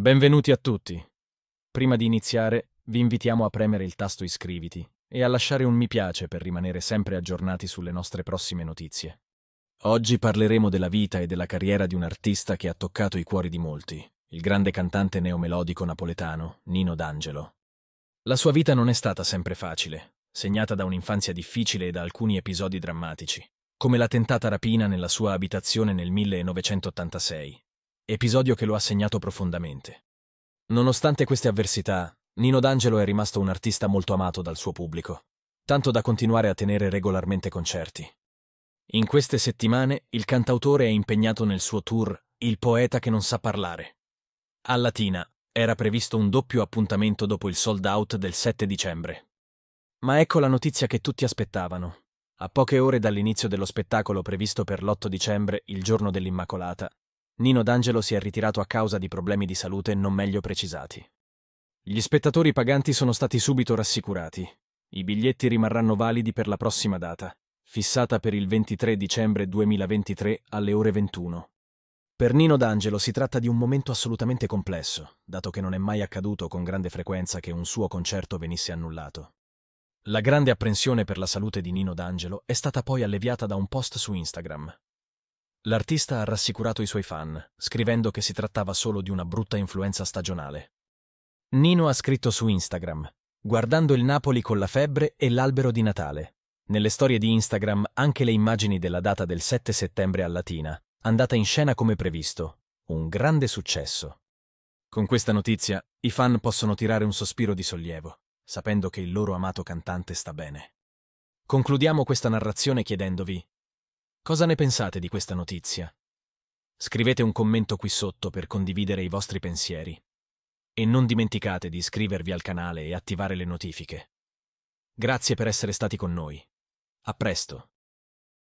Benvenuti a tutti. Prima di iniziare, vi invitiamo a premere il tasto iscriviti e a lasciare un mi piace per rimanere sempre aggiornati sulle nostre prossime notizie. Oggi parleremo della vita e della carriera di un artista che ha toccato i cuori di molti, il grande cantante neomelodico napoletano Nino D'Angelo. La sua vita non è stata sempre facile, segnata da un'infanzia difficile e da alcuni episodi drammatici, come la tentata rapina nella sua abitazione nel 1986 episodio che lo ha segnato profondamente. Nonostante queste avversità, Nino D'Angelo è rimasto un artista molto amato dal suo pubblico, tanto da continuare a tenere regolarmente concerti. In queste settimane il cantautore è impegnato nel suo tour Il poeta che non sa parlare. A Latina era previsto un doppio appuntamento dopo il sold out del 7 dicembre. Ma ecco la notizia che tutti aspettavano. A poche ore dall'inizio dello spettacolo previsto per l'8 dicembre, il giorno dell'Immacolata, Nino D'Angelo si è ritirato a causa di problemi di salute non meglio precisati. Gli spettatori paganti sono stati subito rassicurati. I biglietti rimarranno validi per la prossima data, fissata per il 23 dicembre 2023 alle ore 21. Per Nino D'Angelo si tratta di un momento assolutamente complesso, dato che non è mai accaduto con grande frequenza che un suo concerto venisse annullato. La grande apprensione per la salute di Nino D'Angelo è stata poi alleviata da un post su Instagram, L'artista ha rassicurato i suoi fan, scrivendo che si trattava solo di una brutta influenza stagionale. Nino ha scritto su Instagram, guardando il Napoli con la febbre e l'albero di Natale. Nelle storie di Instagram anche le immagini della data del 7 settembre a Latina, andata in scena come previsto. Un grande successo. Con questa notizia, i fan possono tirare un sospiro di sollievo, sapendo che il loro amato cantante sta bene. Concludiamo questa narrazione chiedendovi, Cosa ne pensate di questa notizia? Scrivete un commento qui sotto per condividere i vostri pensieri. E non dimenticate di iscrivervi al canale e attivare le notifiche. Grazie per essere stati con noi. A presto.